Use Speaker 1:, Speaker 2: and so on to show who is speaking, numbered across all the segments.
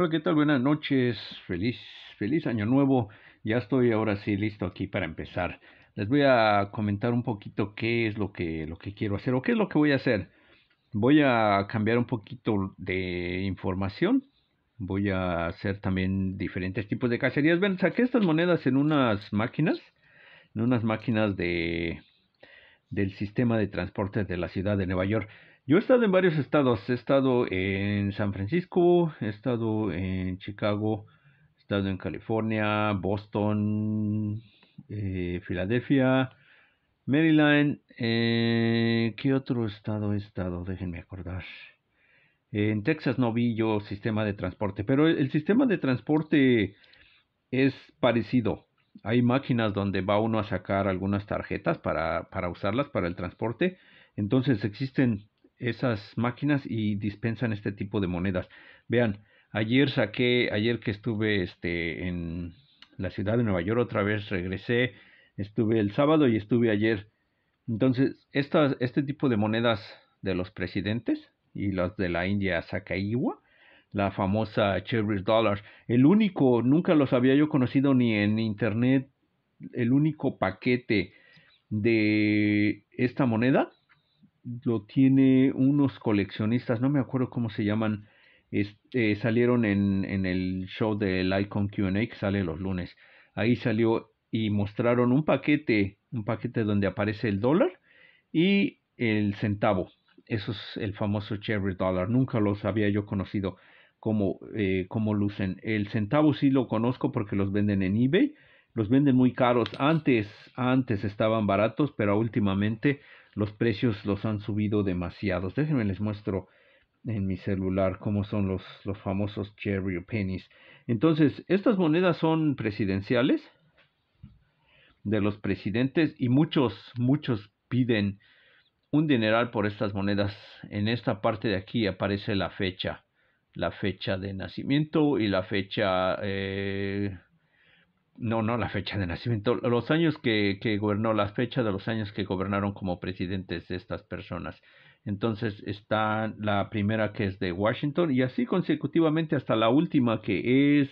Speaker 1: Hola, ¿qué tal? Buenas noches. Feliz, feliz año nuevo. Ya estoy ahora sí listo aquí para empezar. Les voy a comentar un poquito qué es lo que, lo que quiero hacer o qué es lo que voy a hacer. Voy a cambiar un poquito de información. Voy a hacer también diferentes tipos de cacerías. Ven, saqué estas monedas en unas máquinas. En unas máquinas de del sistema de transporte de la ciudad de Nueva York. Yo he estado en varios estados. He estado en San Francisco, he estado en Chicago, he estado en California, Boston, eh, Filadelfia, Maryland. Eh, ¿Qué otro estado he estado? Déjenme acordar. En Texas no vi yo sistema de transporte, pero el sistema de transporte es parecido. Hay máquinas donde va uno a sacar algunas tarjetas para, para usarlas para el transporte. Entonces existen esas máquinas y dispensan este tipo de monedas. Vean, ayer saqué, ayer que estuve este, en la ciudad de Nueva York, otra vez regresé, estuve el sábado y estuve ayer. Entonces, estas, este tipo de monedas de los presidentes y las de la India Sakaiwa, la famosa Cherry Dollar, el único, nunca los había yo conocido ni en internet, el único paquete de esta moneda lo tiene unos coleccionistas, no me acuerdo cómo se llaman, eh, salieron en, en, el show del Icon QA que sale los lunes. Ahí salió y mostraron un paquete, un paquete donde aparece el dólar y el centavo. Eso es el famoso cherry dollar. Nunca los había yo conocido como, eh, lucen. El centavo sí lo conozco porque los venden en eBay. Los venden muy caros. Antes, antes estaban baratos, pero últimamente los precios los han subido demasiados. Déjenme les muestro en mi celular cómo son los, los famosos cherry pennies. Entonces, estas monedas son presidenciales de los presidentes y muchos, muchos piden un dineral por estas monedas. En esta parte de aquí aparece la fecha, la fecha de nacimiento y la fecha eh, no, no la fecha de nacimiento, los años que, gobernó, las fechas de los años que gobernaron como presidentes de estas personas. Entonces está la primera que es de Washington y así consecutivamente hasta la última que es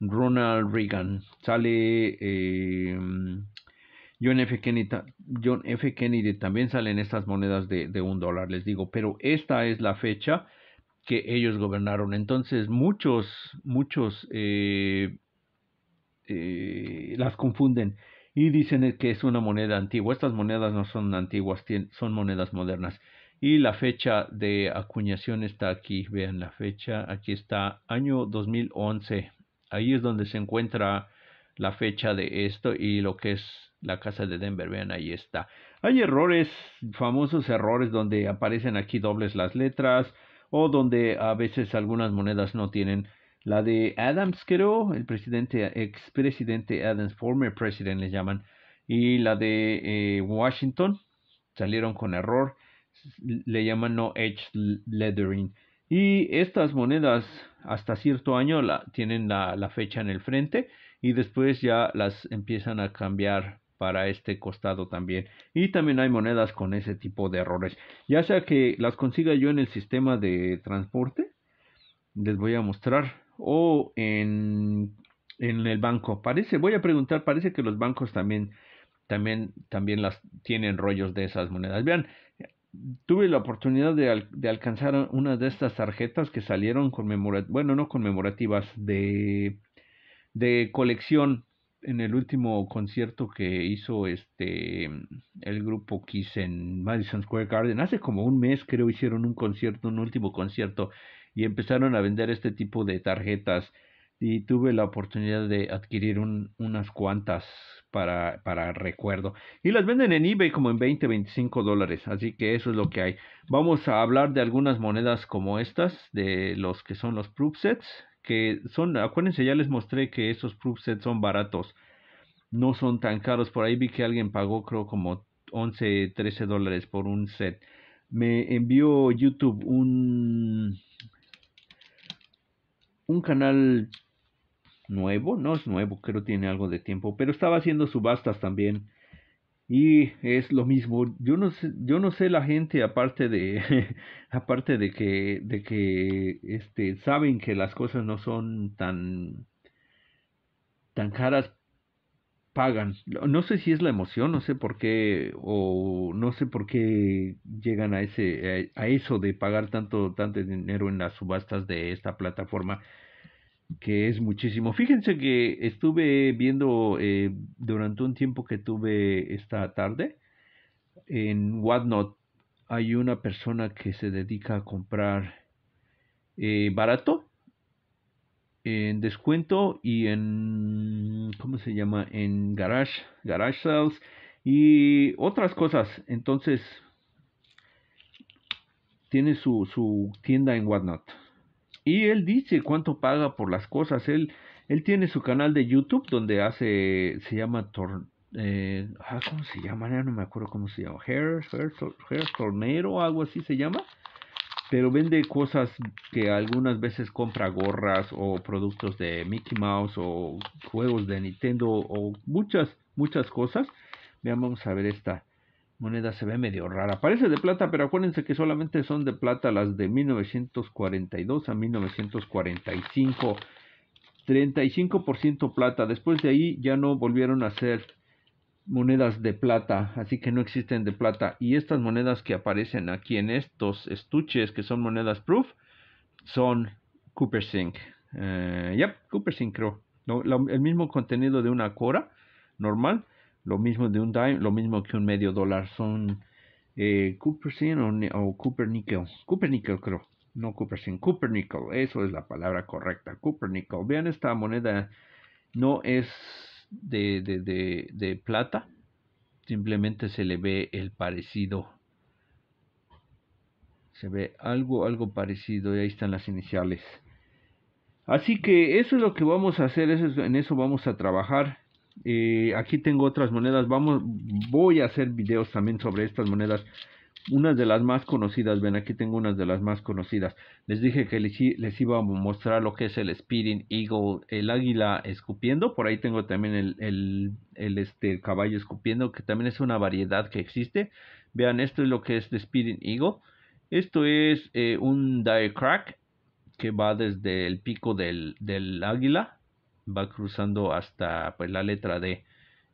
Speaker 1: Ronald Reagan. Sale eh, John, F. Kennedy, John F. Kennedy también salen estas monedas de, de un dólar, les digo, pero esta es la fecha que ellos gobernaron. Entonces muchos, muchos... Eh, las confunden y dicen que es una moneda antigua. Estas monedas no son antiguas, son monedas modernas. Y la fecha de acuñación está aquí, vean la fecha, aquí está año 2011. Ahí es donde se encuentra la fecha de esto y lo que es la casa de Denver, vean ahí está. Hay errores, famosos errores donde aparecen aquí dobles las letras o donde a veces algunas monedas no tienen la de Adams, creo, el presidente, expresidente Adams, former president le llaman, y la de eh, Washington, salieron con error, le llaman no edge leathering. Y estas monedas hasta cierto año la, tienen la fecha en el frente y después ya las empiezan a cambiar para este costado también. Y también hay monedas con ese tipo de errores. Ya sea que las consiga yo en el sistema de transporte, les voy a mostrar o en, en el banco. Parece, voy a preguntar, parece que los bancos también, también, también las tienen rollos de esas monedas. Vean, tuve la oportunidad de, alcanzar una de estas tarjetas que salieron conmemorativas, bueno, no conmemorativas, de, de colección en el último concierto que hizo este el grupo Kiss en Madison Square Garden hace como un mes creo hicieron un concierto un último concierto y empezaron a vender este tipo de tarjetas y tuve la oportunidad de adquirir unas cuantas para, para recuerdo. Y las venden en eBay como en 20, 25 dólares. Así que eso es lo que hay. Vamos a hablar de algunas monedas como estas, de los que son los proof sets. Que son, acuérdense, ya les mostré que esos proof sets son baratos. No son tan caros. Por ahí vi que alguien pagó, creo, como 11, 13 dólares por un set. Me envió YouTube un un canal nuevo, no es nuevo, creo tiene algo de tiempo, pero estaba haciendo subastas también. Y es lo mismo, yo no sé, yo no sé la gente aparte de aparte de que de que este, saben que las cosas no son tan tan caras pagan. No sé si es la emoción, no sé por qué, o no sé por qué llegan a ese, a eso de pagar tanto, tanto dinero en las subastas de esta plataforma, que es muchísimo. Fíjense que estuve viendo eh, durante un tiempo que tuve esta tarde en Whatnot, hay una persona que se dedica a comprar eh, barato en descuento y en cómo se llama en garage garage sales y otras cosas entonces tiene su, su tienda en whatnot y él dice cuánto paga por las cosas él él tiene su canal de youtube donde hace se llama eh, ah, cómo se llama no me acuerdo cómo se llama hair hair, hair tornero algo así se llama pero vende cosas que algunas veces compra gorras o productos de Mickey Mouse o juegos de Nintendo o muchas, muchas cosas. Veamos, vamos a ver esta moneda, se ve medio rara. Parece de plata, pero acuérdense que solamente son de plata las de 1942 a 1945. 35% plata. Después de ahí ya no volvieron a ser monedas de plata, así que no existen de plata. Y estas monedas que aparecen aquí en estos estuches, que son monedas proof, son Cooper Sync. Eh, yep, Cooper creo. el mismo contenido de una Cora normal, lo mismo de un dime, lo mismo que un medio dólar. Son eh, Cooper o, o, Cooper Nickel. Cooper Nickel creo. No Cooper Sync, Cooper Nickel. Eso es la palabra correcta. Cooper Nickel. Vean esta moneda. No es de, de, de, de plata. Simplemente se le ve el parecido. Se ve algo, algo parecido. Y ahí están las iniciales. Así que eso es lo que vamos a hacer. Eso en eso vamos a trabajar. Eh, aquí tengo otras monedas. Vamos, voy a hacer videos también sobre estas monedas unas de las más conocidas, ven aquí tengo unas de las más conocidas. Les dije que les, iba a mostrar lo que es el Speeding Eagle, el águila escupiendo. Por ahí tengo también el, el, este, caballo escupiendo, que también es una variedad que existe. Vean, esto es lo que es el Speeding Eagle. Esto es eh, un die crack que va desde el pico del, del águila, va cruzando hasta pues, la letra D.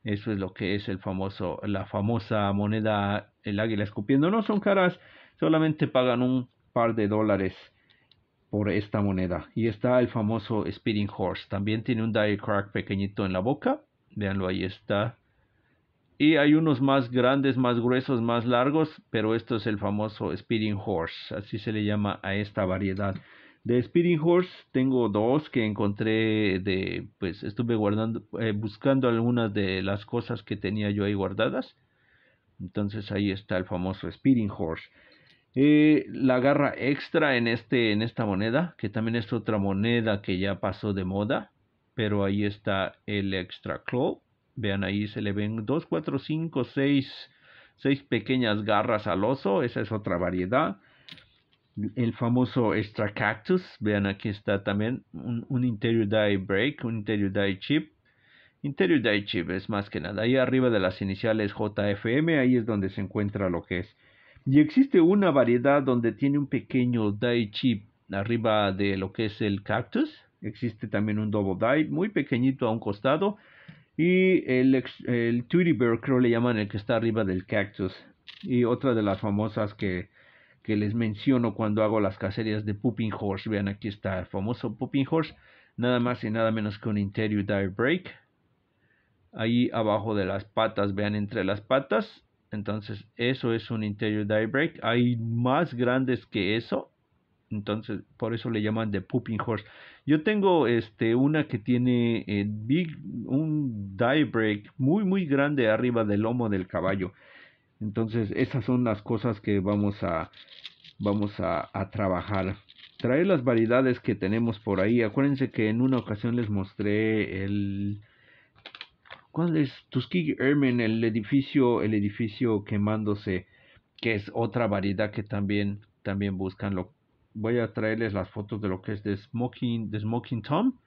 Speaker 1: Eso es lo que es el famoso, la famosa moneda, el águila escupiendo. No son caras, solamente pagan un par de dólares por esta moneda. Y está el famoso Speeding Horse. También tiene un die crack pequeñito en la boca. Veanlo, ahí está. Y hay unos más grandes, más gruesos, más largos, pero esto es el famoso Speeding Horse. Así se le llama a esta variedad. De Speeding Horse tengo dos que encontré de, pues estuve guardando, eh, buscando algunas de las cosas que tenía yo ahí guardadas. Entonces ahí está el famoso Speeding Horse. Eh, la garra extra en, este, en esta moneda, que también es otra moneda que ya pasó de moda, pero ahí está el extra claw. Vean ahí, se le ven 2, 4, 5, seis 6 pequeñas garras al oso, esa es otra variedad el famoso extra cactus vean aquí está también un, interior die break un interior die chip interior die chip es más que nada ahí arriba de las iniciales JFM ahí es donde se encuentra lo que es y existe una variedad donde tiene un pequeño die chip arriba de lo que es el cactus existe también un double die muy pequeñito a un costado y el, el Tweety Bear creo le llaman el que está arriba del cactus y otra de las famosas que que les menciono cuando hago las cacerías de Pooping Horse. Vean, aquí está el famoso Pooping Horse, nada más y nada menos que un Interior die Break. Ahí abajo de las patas, vean entre las patas. Entonces, eso es un Interior die Break. Hay más grandes que eso. Entonces, por eso le llaman de Pooping Horse. Yo tengo este, una que tiene eh, big, un die break muy, muy grande arriba del lomo del caballo. Entonces, esas son las cosas que vamos a, vamos a, trabajar. Traer las variedades que tenemos por ahí. Acuérdense que en una ocasión les mostré el... ¿Cuál es? Tuskegee Airmen, el edificio, el edificio quemándose, que es otra variedad que también, también buscan. Lo, voy a traerles las fotos de lo que es de Smoking, de Smoking Tom,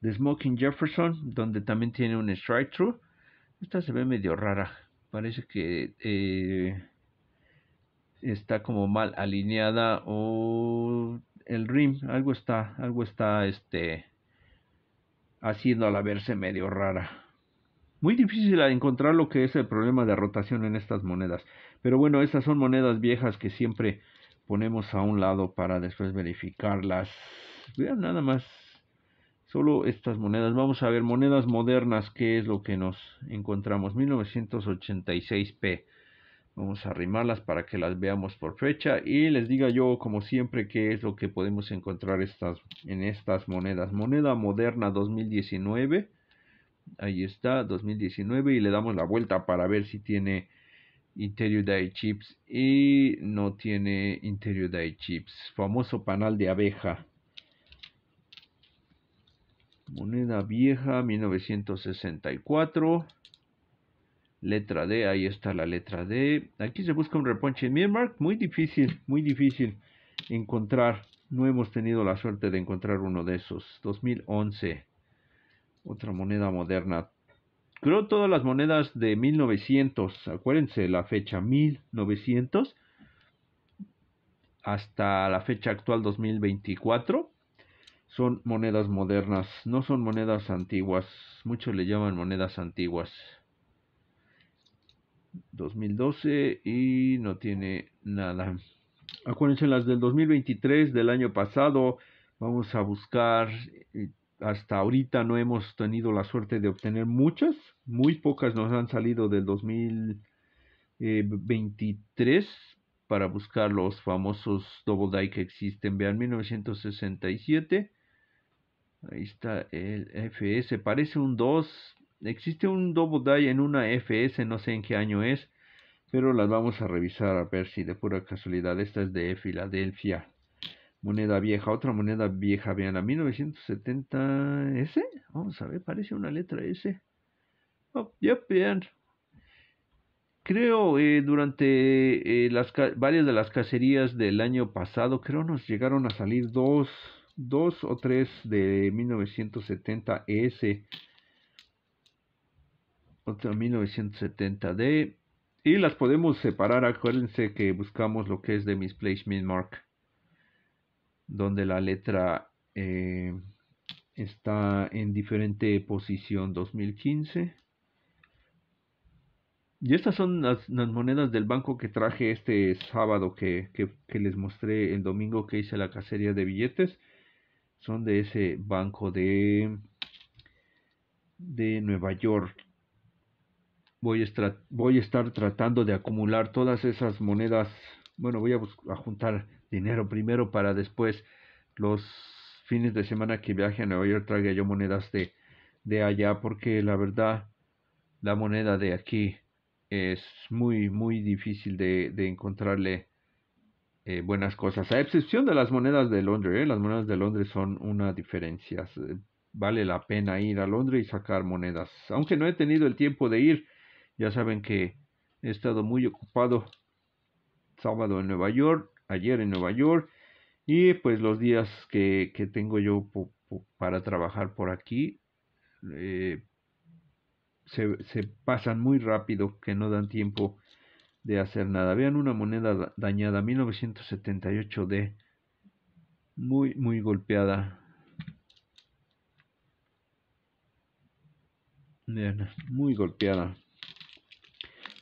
Speaker 1: de Smoking Jefferson, donde también tiene un strike through. Esta se ve medio rara, parece que eh, está como mal alineada o el rim algo está algo está este haciendo a la verse medio rara muy difícil encontrar lo que es el problema de rotación en estas monedas pero bueno estas son monedas viejas que siempre ponemos a un lado para después verificarlas vean nada más Solo estas monedas. Vamos a ver monedas modernas, qué es lo que nos encontramos. 1986p. Vamos a arrimarlas para que las veamos por fecha y les diga yo como siempre qué es lo que podemos encontrar estas, en estas monedas. Moneda moderna 2019. Ahí está, 2019 y le damos la vuelta para ver si tiene Interior Day Chips y no tiene Interior Day Chips. Famoso panal de abeja. Moneda vieja, 1964. Letra D, ahí está la letra D. Aquí se busca un reponche en Myanmar. Muy difícil, muy difícil encontrar. No hemos tenido la suerte de encontrar uno de esos. 2011. Otra moneda moderna. Creo todas las monedas de 1900. Acuérdense la fecha 1900 hasta la fecha actual 2024 son monedas modernas, no son monedas antiguas. Muchos le llaman monedas antiguas. 2012 y no tiene nada. Acuérdense las del 2023 del año pasado. Vamos a buscar. Eh, hasta ahorita no hemos tenido la suerte de obtener muchas. Muy pocas nos han salido del 2023 para buscar los famosos double die que existen. Vean 1967. Ahí está el FS. Parece un 2. Existe un Double Die en una FS. No sé en qué año es. Pero las vamos a revisar a ver si de pura casualidad. Esta es de Filadelfia. Moneda vieja. Otra moneda vieja. Vean, a 1970 S. Vamos a ver. Parece una letra S. Oh, yep, Creo eh, durante eh, las varias de las cacerías del año pasado, creo nos llegaron a salir dos dos o tres de 1970 S, otra 1970 D, y las podemos separar. Acuérdense que buscamos lo que es de placement mark, donde la letra eh, está en diferente posición 2015. Y estas son las, monedas del banco que traje este sábado que, les mostré el domingo que hice la cacería de billetes son de ese banco de, de Nueva York. Voy a, voy a estar tratando de acumular todas esas monedas. Bueno, voy a, a juntar dinero primero para después los fines de semana que viaje a Nueva York traiga yo monedas de, allá porque la verdad la moneda de aquí es muy muy difícil de encontrarle eh, buenas cosas, a excepción de las monedas de Londres. ¿eh? Las monedas de Londres son una diferencia. Vale la pena ir a Londres y sacar monedas. Aunque no he tenido el tiempo de ir, ya saben que he estado muy ocupado. Sábado en Nueva York, ayer en Nueva York y pues los días que, tengo yo para trabajar por aquí eh, se, se, pasan muy rápido, que no dan tiempo de hacer nada. Vean una moneda dañada, 1978D, muy, muy golpeada. muy golpeada.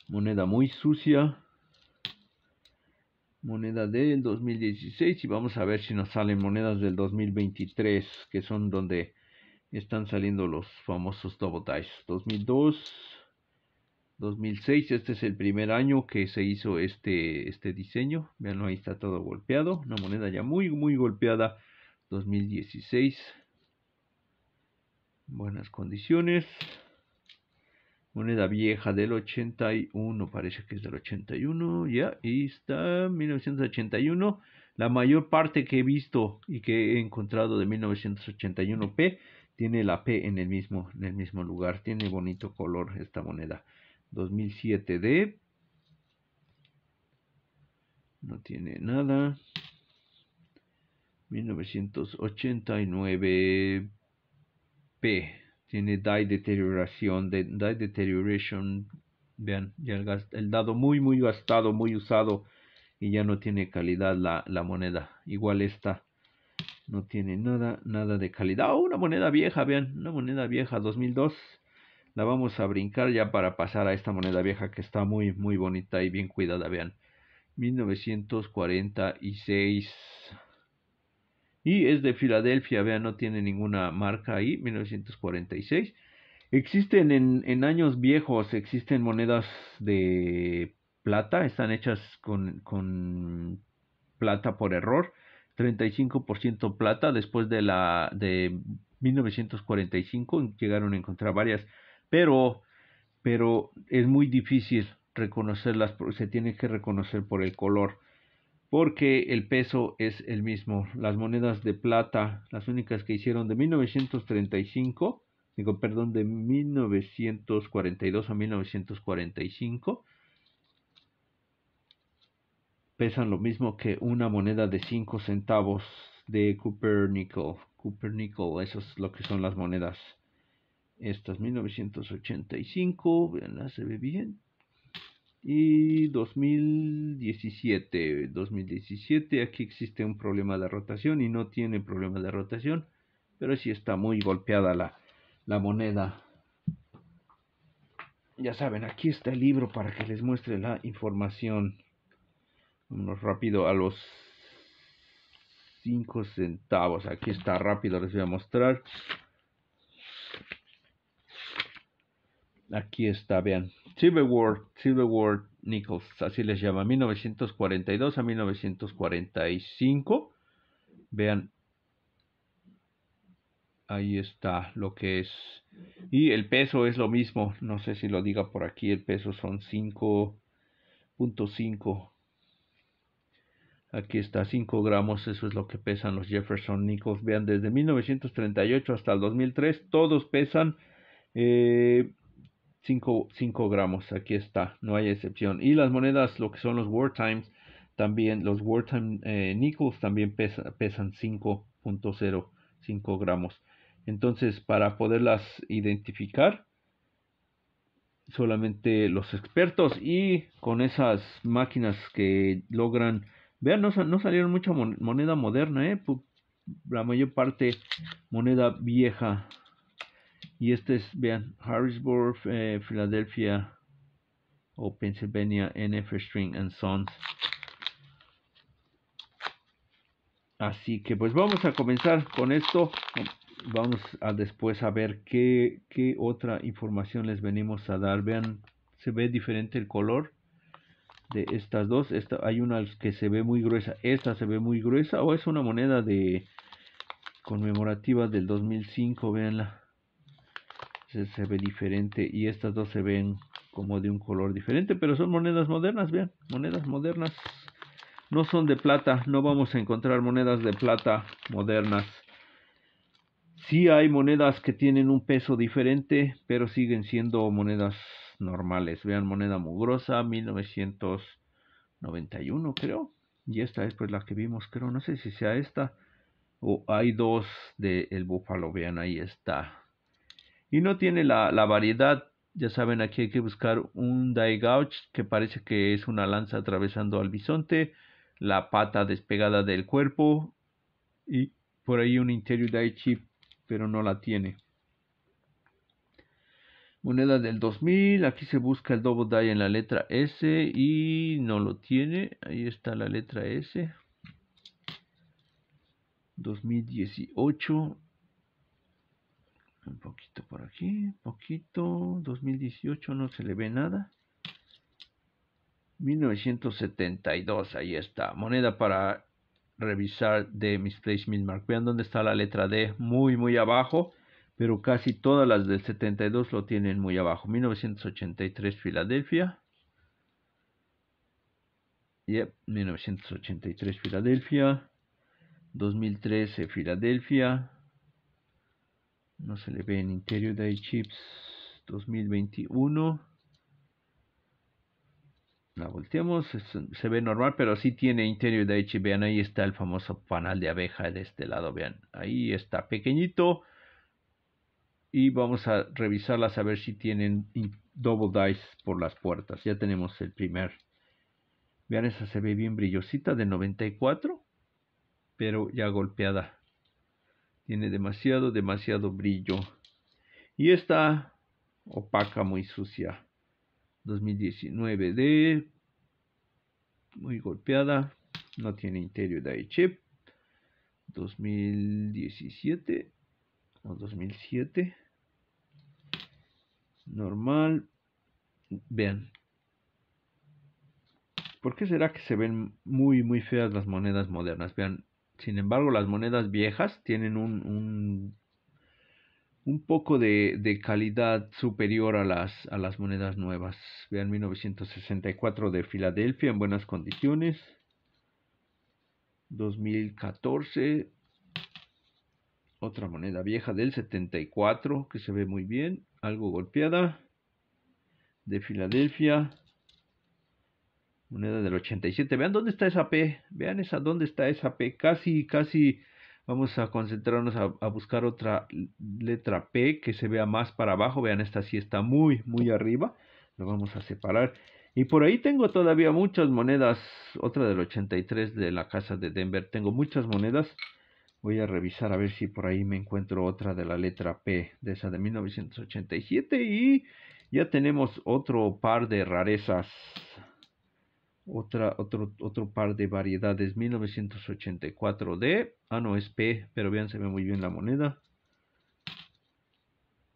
Speaker 1: Moneda muy sucia. Moneda del 2016 y vamos a ver si nos salen monedas del 2023, que son donde están saliendo los famosos double dice. 2002, 2006, este es el primer año que se hizo este, este diseño. Veanlo, ahí está todo golpeado. Una moneda ya muy, muy golpeada. 2016. Buenas condiciones. Moneda vieja del 81, parece que es del 81. Ya, ahí está 1981. La mayor parte que he visto y que he encontrado de 1981P tiene la P en el mismo, en el mismo lugar. Tiene bonito color esta moneda. 2007D. No tiene nada. 1989P. Tiene die deterioración, de, die deterioration. Vean, ya el, dado muy, muy gastado, muy usado. Y ya no tiene calidad la, moneda. Igual esta no tiene nada, nada de calidad. Oh, una moneda vieja, vean, una moneda vieja, 2002 la vamos a brincar ya para pasar a esta moneda vieja que está muy muy bonita y bien cuidada vean 1946 y es de Filadelfia vean no tiene ninguna marca ahí 1946 existen en, en años viejos existen monedas de plata están hechas con, con plata por error 35% plata después de la de 1945 llegaron a encontrar varias pero, pero es muy difícil reconocerlas, se tiene que reconocer por el color, porque el peso es el mismo. Las monedas de plata, las únicas que hicieron de 1935, digo, perdón, de 1942 a 1945, pesan lo mismo que una moneda de 5 centavos de Cooper Nickel. eso es lo que son las monedas estas es 1985, se ve bien. Y 2017, 2017, aquí existe un problema de rotación y no tiene problema de rotación, pero sí está muy golpeada la, la moneda. Ya saben, aquí está el libro para que les muestre la información. Vamos rápido a los 5 centavos. Aquí está rápido, les voy a mostrar. Aquí está, vean. Silver Silverward Nichols, así les llama, 1942 a 1945. Vean, ahí está lo que es. Y el peso es lo mismo, no sé si lo diga por aquí, el peso son 5.5. Aquí está, 5 gramos, eso es lo que pesan los Jefferson Nichols. Vean, desde 1938 hasta el 2003, todos pesan eh, 5, gramos. Aquí está, no hay excepción. Y las monedas, lo que son los Times, también los wartime eh, nickels también pesan 5.05 gramos. Entonces, para poderlas identificar, solamente los expertos y con esas máquinas que logran, vean, no, salieron mucha moneda moderna, eh, la mayor parte moneda vieja y este es, vean, Harrisburg, eh, Philadelphia o Pennsylvania, NF String and Sons. Así que pues vamos a comenzar con esto. Vamos a después a ver qué, otra información les venimos a dar. Vean, se ve diferente el color de estas dos. Esta, hay una que se ve muy gruesa. Esta se ve muy gruesa. O es una moneda de conmemorativa del 2005. Veanla se, ve diferente y estas dos se ven como de un color diferente, pero son monedas modernas, vean, monedas modernas no son de plata, no vamos a encontrar monedas de plata modernas. Sí hay monedas que tienen un peso diferente, pero siguen siendo monedas normales. Vean, moneda mugrosa, 1991 creo. Y esta es pues la que vimos, creo, no sé si sea esta. O hay dos de El búfalo, vean, ahí está y no tiene la, variedad. Ya saben, aquí hay que buscar un die gouge. que parece que es una lanza atravesando al bisonte, la pata despegada del cuerpo y por ahí un Interior die chip. pero no la tiene. Moneda del 2000, aquí se busca el Double Die en la letra S y no lo tiene. Ahí está la letra S. 2018. Un poquito por aquí, poquito. 2018 no se le ve nada. 1972, ahí está. Moneda para revisar de Place Midmark. Vean dónde está la letra D, muy, muy abajo. Pero casi todas las del 72 lo tienen muy abajo. 1983, Filadelfia. Yep, 1983, Filadelfia. 2013, Filadelfia. No se le ve en Interior de Chips 2021. La volteamos, se ve normal, pero sí tiene Interior de chips. Vean, ahí está el famoso panal de abeja de este lado. Vean, ahí está pequeñito. Y vamos a revisarlas a ver si tienen double dice por las puertas. Ya tenemos el primer. Vean, esa se ve bien brillosita de 94, pero ya golpeada. Tiene demasiado, demasiado brillo. Y está opaca, muy sucia. 2019 d muy golpeada. No tiene interior de chip. 2017 o 2007. Normal. Vean. ¿Por qué será que se ven muy, muy feas las monedas modernas? Vean, sin embargo, las monedas viejas tienen un, un, poco de, de, calidad superior a las, a las monedas nuevas. Vean 1964 de Filadelfia en buenas condiciones. 2014, otra moneda vieja del 74 que se ve muy bien, algo golpeada, de Filadelfia, moneda del 87. Vean dónde está esa P, vean esa, dónde está esa P, casi, casi vamos a concentrarnos a, buscar otra letra P que se vea más para abajo, vean esta sí está muy, muy arriba, lo vamos a separar. Y por ahí tengo todavía muchas monedas, otra del 83 de la casa de Denver, tengo muchas monedas. Voy a revisar a ver si por ahí me encuentro otra de la letra P, de esa de 1987. Y ya tenemos otro par de rarezas. Otra, otro, otro par de variedades, 1984D. Ah, no, es P, pero vean, se ve muy bien la moneda.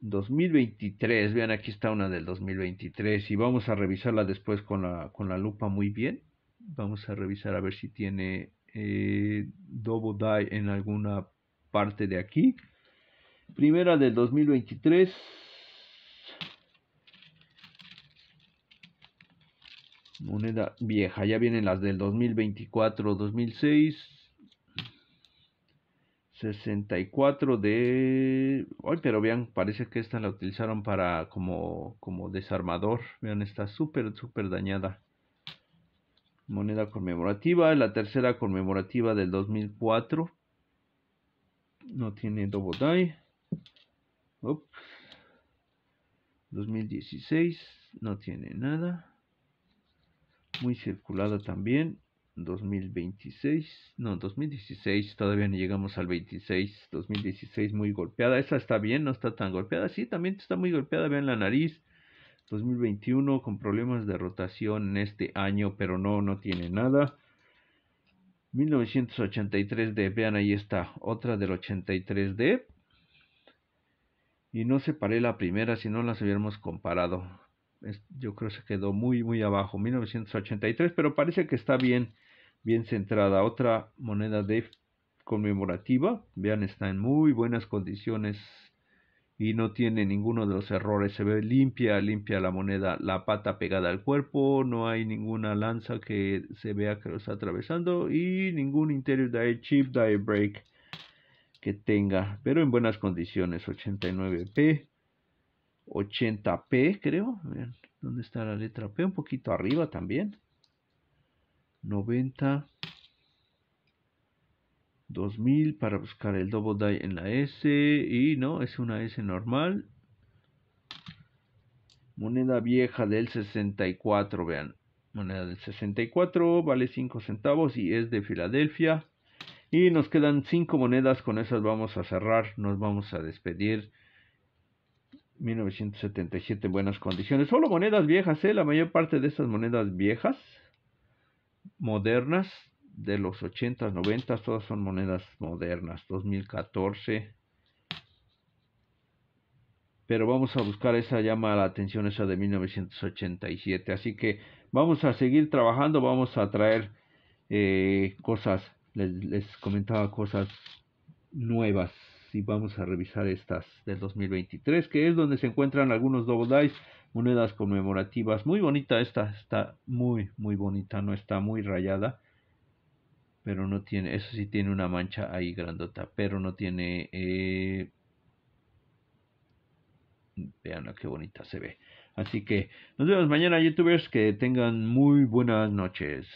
Speaker 1: 2023, vean, aquí está una del 2023 y vamos a revisarla después con la, con la lupa muy bien. Vamos a revisar a ver si tiene eh, double die en alguna parte de aquí. Primera del 2023. moneda vieja. Ya vienen las del 2024, 2006. 64 de... Ay, pero vean, parece que esta la utilizaron para como, desarmador. Vean, está súper, súper dañada. Moneda conmemorativa, la tercera conmemorativa del 2004. No tiene double die. 2016, no tiene nada muy circulada también. 2026, no, 2016, todavía no llegamos al 26, 2016 muy golpeada, esa está bien, no está tan golpeada, sí, también está muy golpeada, vean la nariz, 2021 con problemas de rotación en este año, pero no, no tiene nada. 1983D, vean ahí está, otra del 83D. Y no separé la primera, si no las hubiéramos comparado yo creo que se quedó muy, muy abajo, 1983, pero parece que está bien, bien centrada. Otra moneda de conmemorativa, vean, está en muy buenas condiciones y no tiene ninguno de los errores. Se ve limpia, limpia la moneda, la pata pegada al cuerpo, no hay ninguna lanza que se vea que lo atravesando y ningún interior de chip, die break que tenga, pero en buenas condiciones. 89p, 80p, creo. ¿dónde está la letra P? Un poquito arriba también. 90. 2000 para buscar el double die en la S. Y no, es una S normal. Moneda vieja del 64, vean. Moneda del 64, vale 5 centavos y es de Filadelfia. Y nos quedan 5 monedas, con esas vamos a cerrar, nos vamos a despedir. 1977 en buenas condiciones. Solo monedas viejas, ¿eh? La mayor parte de estas monedas viejas, modernas, de los 80s, 90 todas son monedas modernas. 2014. Pero vamos a buscar esa llama a la atención, esa de 1987. Así que vamos a seguir trabajando, vamos a traer eh, cosas, les, les comentaba cosas nuevas y vamos a revisar estas del 2023, que es donde se encuentran algunos Double Dice, monedas conmemorativas. Muy bonita esta, está muy, muy bonita, no está muy rayada, pero no tiene, eso sí tiene una mancha ahí grandota, pero no tiene... Vean eh, vean qué bonita se ve. Así que nos vemos mañana, youtubers, que tengan muy buenas noches.